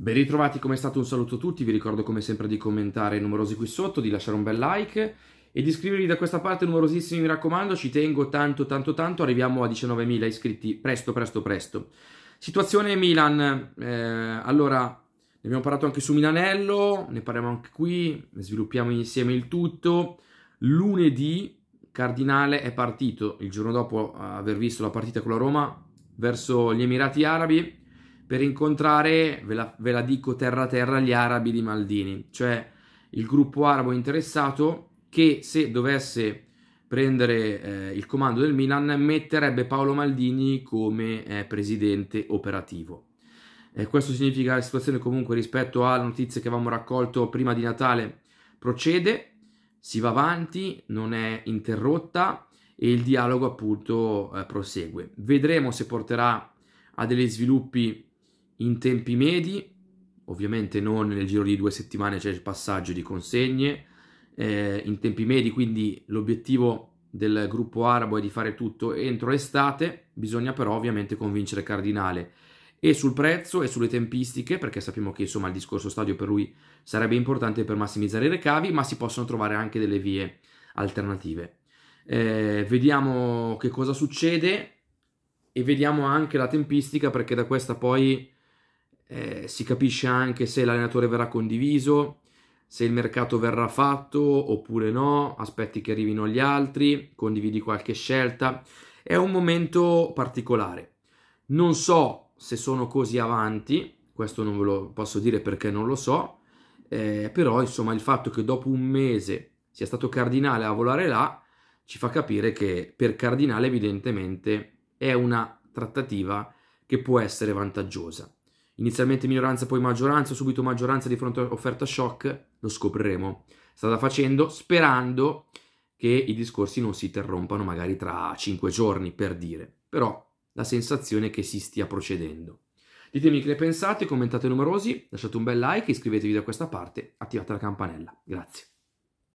Ben ritrovati, come è stato un saluto a tutti, vi ricordo come sempre di commentare numerosi qui sotto, di lasciare un bel like e di iscrivervi da questa parte numerosissimi, mi raccomando, ci tengo tanto tanto tanto, arriviamo a 19.000 iscritti, presto presto presto. Situazione Milan, eh, allora ne abbiamo parlato anche su Milanello, ne parliamo anche qui, sviluppiamo insieme il tutto. Lunedì Cardinale è partito, il giorno dopo aver visto la partita con la Roma, verso gli Emirati Arabi, per incontrare, ve la, ve la dico terra terra, gli arabi di Maldini, cioè il gruppo arabo interessato che se dovesse prendere eh, il comando del Milan metterebbe Paolo Maldini come eh, presidente operativo. Eh, questo significa che la situazione comunque rispetto alle notizie che avevamo raccolto prima di Natale procede, si va avanti, non è interrotta e il dialogo appunto eh, prosegue. Vedremo se porterà a degli sviluppi in tempi medi, ovviamente non nel giro di due settimane c'è il passaggio di consegne, eh, in tempi medi quindi l'obiettivo del gruppo arabo è di fare tutto entro l'estate, bisogna però ovviamente convincere Cardinale e sul prezzo e sulle tempistiche, perché sappiamo che insomma il discorso stadio per lui sarebbe importante per massimizzare i recavi, ma si possono trovare anche delle vie alternative. Eh, vediamo che cosa succede e vediamo anche la tempistica perché da questa poi eh, si capisce anche se l'allenatore verrà condiviso, se il mercato verrà fatto oppure no, aspetti che arrivino gli altri, condividi qualche scelta. È un momento particolare. Non so se sono così avanti, questo non ve lo posso dire perché non lo so, eh, però insomma il fatto che dopo un mese sia stato Cardinale a volare là ci fa capire che per Cardinale evidentemente è una trattativa che può essere vantaggiosa inizialmente minoranza, poi maggioranza, subito maggioranza di fronte all'offerta shock, lo scopriremo. Stata facendo sperando che i discorsi non si interrompano magari tra cinque giorni per dire, però la sensazione è che si stia procedendo. Ditemi che ne pensate, commentate numerosi, lasciate un bel like, iscrivetevi da questa parte, attivate la campanella. Grazie.